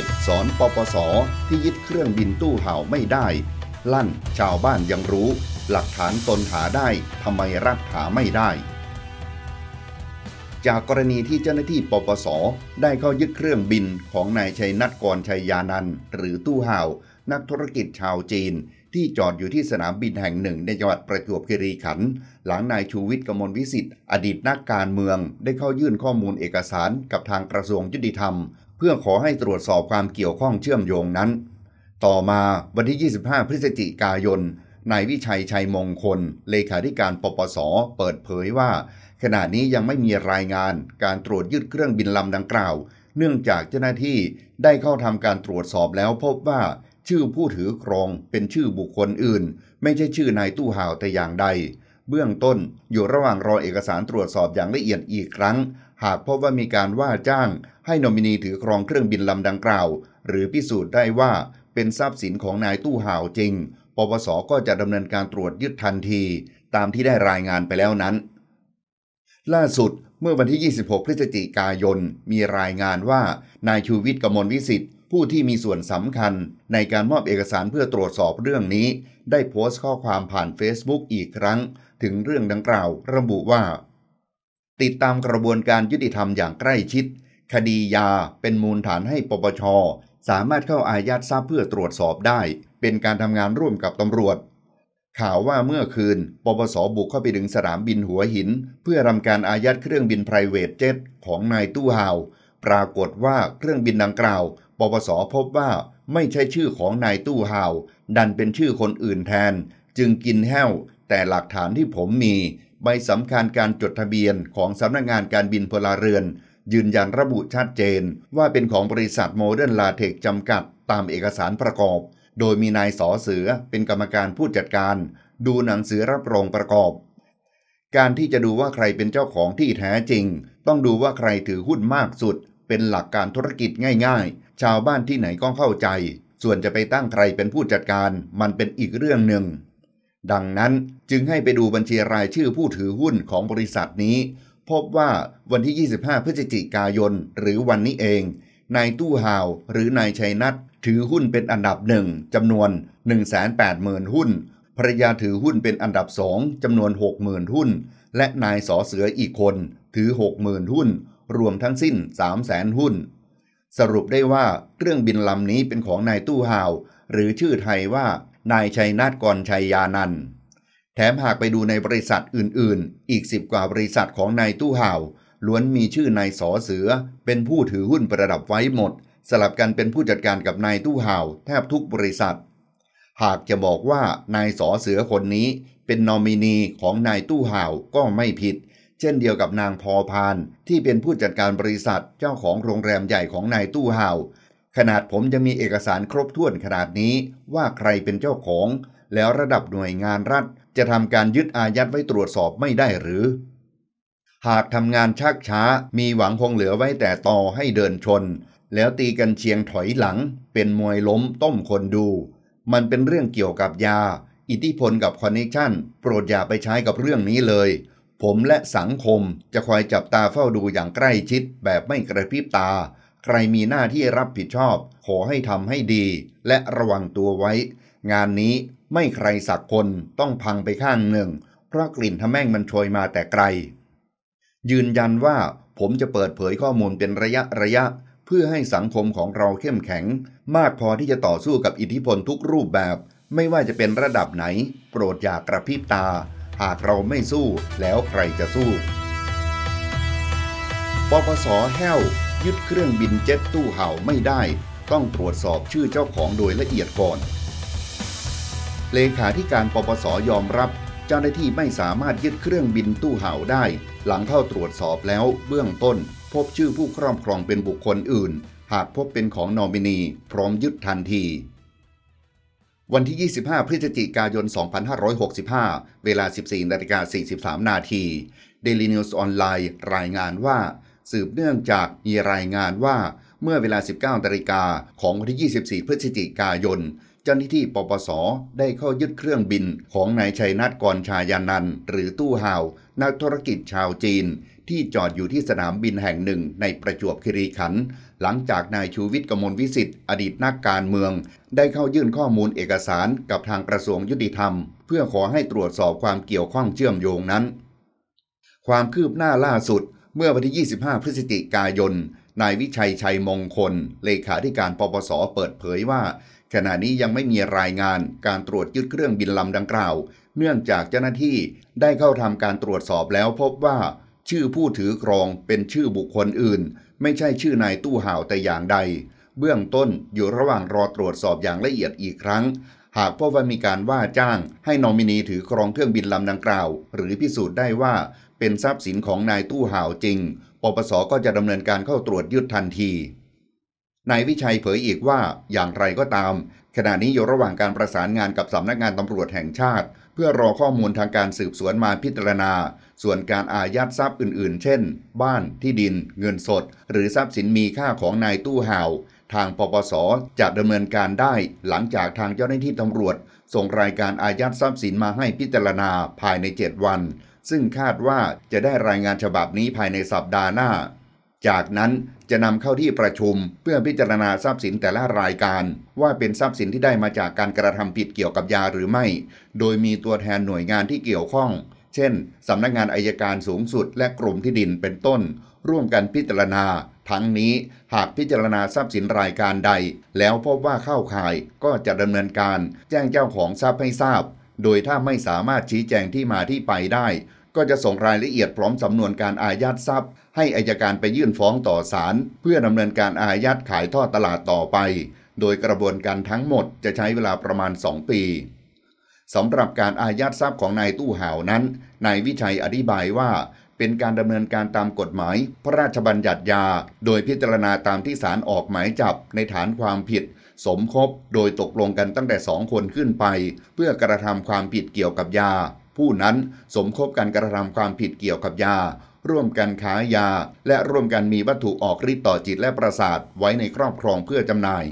คิดสอนปปส ที่ยึดเครื่องบินตู้เห่าไม่ได้ ลั่นชาวบ้านยังรู้ หลักฐานตนหาได้ ทำไมรัฐหาไม่ได้ จากกรณีที่เจ้าหน้าที่ปปส ได้เข้ายึดเครื่องบินของนายชัยนัทกรชัยยานันหรือตู้เห่านักธุรกิจชาวจีน ที่จอดอยู่ที่สนามบินแห่งหนึ่ง ในจังหวัดประจวบคีรีขันธ์ หลังนายชูวิทย์กมลวิสิทธิ์อดีตนักการเมืองได้เข้ายื่นข้อมูลเอกสารกับทางกระทรวงยุติธรรมเพื่อขอให้ตรวจสอบความเกี่ยวข้องเชื่อมโยงนั้น ต่อมาวันที่ 25 พฤศจิกายน นายวิชัยชัยมงคล เลขาธิการปปส เปิดเผยว่า ขณะนี้ยังไม่มีรายงานการตรวจยึดเครื่องบินลำดังกล่าว เนื่องจากเจ้าหน้าที่ได้เข้าทำการตรวจสอบแล้วพบว่าชื่อผู้ถือครองเป็นชื่อบุคคลอื่น ไม่ใช่ชื่อนายตู้ห่าวแต่อย่างใด เบื้องต้นอยู่ระหว่างรอเอกสารตรวจสอบอย่างละเอียดอีกครั้งหากพบว่ามีการว่าจ้างให้นอมินีถือครองเครื่องบินลำดังกล่าว หรือพิสูจน์ได้ว่าเป็นทรัพย์สินของนายตู้ห่าวจริง ปปส ก็จะดำเนินการตรวจยึดทันที ตามที่ได้รายงานไปแล้วนั้น ล่าสุดเมื่อวันที่ 26 พฤศจิกายน มีรายงานว่า นายชูวิทย์กมลวิสิทธิ์ผู้ที่มีส่วนสำคัญในการมอบเอกสารเพื่อตรวจสอบเรื่องนี้ ได้โพสต์ข้อความผ่าน Facebook อีกครั้ง ถึงเรื่องดังกล่าว ระบุว่าติดตามกระบวนการยุติธรรมอย่างใกล้ชิด คดียาเป็นมูลฐานให้ปปชสามารถเข้าอายัดทราบเพื่อตรวจสอบได้ เป็นการทำงานร่วมกับตำรวจข่าวว่าเมื่อคืน ปปสบุกเข้าไปถึงสนามบินหัวหิน เพื่อทำการอายัดเครื่องบินไพรเวทเจ็ตของนายตู้ฮาว ปรากฏว่าเครื่องบินดังกล่าว ปปสพบว่าไม่ใช่ชื่อของนายตู้ฮาว ดันเป็นชื่อคนอื่นแทนจึงกินแห้ว แต่หลักฐานที่ผมมีใบสำคัญการจดทะเบียนของสำนักงงานการบินพลเรือน ยืนยันระบุชัดเจนว่าเป็นของบริษัทโมเดิร์นลาเทคจำกัดตามเอกสารประกอบ โดยมีนายสอเสือเป็นกรรมการผู้จัดการ ดูหนังสือรับรองประกอบ การที่จะดูว่าใครเป็นเจ้าของที่แท้จริง ต้องดูว่าใครถือหุ้นมากสุด เป็นหลักการธุรกิจง่ายๆ ชาวบ้านที่ไหนก็เข้าใจ ส่วนจะไปตั้งใครเป็นผู้จัดการ มันเป็นอีกเรื่องหนึ่งดังนั้นจึงให้ไปดูบัญชีรายชื่อผู้ถือหุ้นของบริษัทนี้ พบว่าวันที่ 25 พฤศจิกายนหรือวันนี้เองนายตู้ฮาวหรือนายชัยนัทถือหุ้นเป็นอันดับหนึ่งจำนวน 180,000 หุ้นภรยาถือหุ้นเป็นอันดับสองจำนวน 60,000 หุ้น และนายสอเสืออีกคน ถือ 60,000 หุ้นรวมทั้งสิ้น 300,000 หุ้น สรุปได้ว่าเครื่องบินลำนี้เป็นของนายตู้ฮาว หรือชื่อไทยว่านายชัยนาทกรชัยยานัน แถมหากไปดูในบริษัทอื่นๆ อีกสิบกว่าบริษัทของนายตู้ห่าว ล้วนมีชื่อนายสอเสือ เป็นผู้ถือหุ้นประดับไว้หมด สลับกันเป็นผู้จัดการกับนายตู้ห่าว แทบทุกบริษัท หากจะบอกว่านายสอเสือคนนี้ เป็นนอมินีของนายตู้ห่าวก็ไม่ผิด เช่นเดียวกับนางพอพานที่เป็นผู้จัดการบริษัทเจ้าของโรงแรมใหญ่ของนายตู้ห่าวขนาดผมยังมีเอกสารครบถ้วนขนาดนี้ว่าใครเป็นเจ้าของ แล้วระดับหน่วยงานรัฐ จะทำการยึดอายัดไว้ตรวจสอบไม่ได้หรือ หากทำงานชักช้ามีหวังคงเหลือไว้แต่ต่อให้เดินชน แล้วตีกันเชียงถอยหลัง เป็นมวยล้มต้มคนดู มันเป็นเรื่องเกี่ยวกับยา อิทธิพลกับคอนเนคชั่นโปรดอย่าไปใช้กับเรื่องนี้เลย ผมและสังคมจะคอยจับตาเฝ้าดูอย่างใกล้ชิดแบบไม่กระพริบตาใครมีหน้าที่รับผิดชอบ ขอให้ทำให้ดี และระวังตัวไว้ งานนี้ไม่ใครสักคนต้องพังไปข้างหนึ่ง เพราะกลิ่นทะแม่งมันโชยมาแต่ไกล ยืนยันว่าผมจะเปิดเผยข้อมูลเป็นระยะ ระยะ เพื่อให้สังคมของเราเข้มแข็ง มากพอที่จะต่อสู้กับอิทธิพลทุกรูปแบบ ไม่ว่าจะเป็นระดับไหน โปรดอย่ากระพริบตา หากเราไม่สู้แล้วใครจะสู้ปปสแห้วยึดเครื่องบินเจ็ตตู้เห่าไม่ได้ ต้องตรวจสอบชื่อเจ้าของโดยละเอียดก่อน เลขาธิการปปสยอมรับ เจ้าหน้าที่ไม่สามารถยึดเครื่องบินตู้เห่าได้ หลังเข้าตรวจสอบแล้วเบื้องต้น พบชื่อผู้ครอบครองเป็นบุคคลอื่น หากพบเป็นของนอมินี พร้อมยึดทันที วันที่ 25 พฤศจิกายน 2565 เวลา 14นาฬิกา43 นาทีเดลินิวส์ออนไลน์รายงานว่าสืบเนื่องจากมีรายงานว่าเมื่อเวลา 19นาฬิกาของวันที่24 พฤศจิกายนเจ้าหน้าที่ปปส ได้เข้ายึดเครื่องบินของนายชัยนัทกรชายานันหรือตู้ห่าว นักธุรกิจชาวจีน ที่จอดอยู่ที่สนามบินแห่งหนึ่งในประจวบคีรีขันธ์หลังจากนายชูวิทย์กมลวิสิทธิ์อดีตนักการเมืองได้เข้ายื่นข้อมูลเอกสารกับทางกระทรวงยุติธรรม เพื่อขอให้ตรวจสอบความเกี่ยวข้องเชื่อมโยงนั้น ความคืบหน้าล่าสุดเมื่อวันที่ 25 พฤศจิกายน นายวิชัยชัยมงคล เลขาธิการปปส เปิดเผยว่า ขณะนี้ยังไม่มีรายงานการตรวจยึดเครื่องบินลำดังกล่าว เนื่องจากเจ้าหน้าที่ได้เข้าทำการตรวจสอบแล้วพบว่า ชื่อผู้ถือครองเป็นชื่อบุคคลอื่น ไม่ใช่ชื่อนายตู้ห่าวแต่อย่างใด เบื้องต้นอยู่ระหว่างรอตรวจสอบอย่างละเอียดอีกครั้งหากพบว่ามีการว่าจ้างให้นอมินีถือครองเครื่องบินลำดังกล่าว หรือพิสูจน์ได้ว่าเป็นทรัพย์สินของนายตู้ห่าวจริง ปปสก็จะดำเนินการเข้าตรวจยึดทันทีนายวิชัยเผยอีกว่า อย่างไรก็ตาม ขณะนี้อยู่ระหว่างการประสานงานกับสำนักงานตำรวจแห่งชาติ เพื่อรอข้อมูลทางการสืบสวนมาพิจารณา ส่วนการอายัดทรัพย์อื่นๆ เช่น บ้าน ที่ดิน เงินสด หรือทรัพย์สินมีค่าของนายตู้ห่าวทางปปส จะดำเนินการได้หลังจากทางเจ้าหน้าที่ตำรวจ ส่งรายการอายัดทรัพย์สินมาให้พิจารณาภายใน 7 วัน ซึ่งคาดว่าจะได้รายงานฉบับนี้ภายในสัปดาห์หน้า จากนั้นจะนำเข้าที่ประชุมเพื่อพิจารณาทรัพย์สินแต่ละรายการ ว่าเป็นทรัพย์สินที่ได้มาจากการกระทำผิดเกี่ยวกับยาหรือไม่ โดยมีตัวแทนหน่วยงานที่เกี่ยวข้องเช่นสำนักงงานอายการสูงสุดและกรมที่ดินเป็นต้น ร่วมกันพิจารณา ทั้งนี้หากพิจารณาทรัพย์สินรายการใด แล้วพบว่าเข้าข่ายก็จะดำเนินการ แจ้งเจ้าของทรัพย์ให้ทราบ โดยถ้าไม่สามารถชี้แจงที่มาที่ไปได้ ก็จะส่งรายละเอียดพร้อมสำนวนการอายัดทรัพย์ ให้อายการไปยื่นฟ้องต่อศาลเพื่อดำเนินการอายัดขายทอดตลาดต่อไป โดยกระบวนการทั้งหมด จะใช้เวลาประมาณ 2 ปีสำหรับการอายัดทรัพย์ของนายตู้เห่านั้น นายวิชัยอธิบายว่า เป็นการดำเนินการตามกฎหมายพระราชบัญญัติยา โดยพิจารณาตามที่ศาลออกหมายจับในฐานความผิดสมคบโดยตกลงกันตั้งแต่สองคนขึ้นไปเพื่อกระทำความผิดเกี่ยวกับยา ผู้นั้นสมคบการกระทำความผิดเกี่ยวกับยา ร่วมกันค้ายาและร่วมกันมีวัตถุออกฤทธิ์ต่อจิตและประสาทไว้ในครอบครองเพื่อจำหน่าย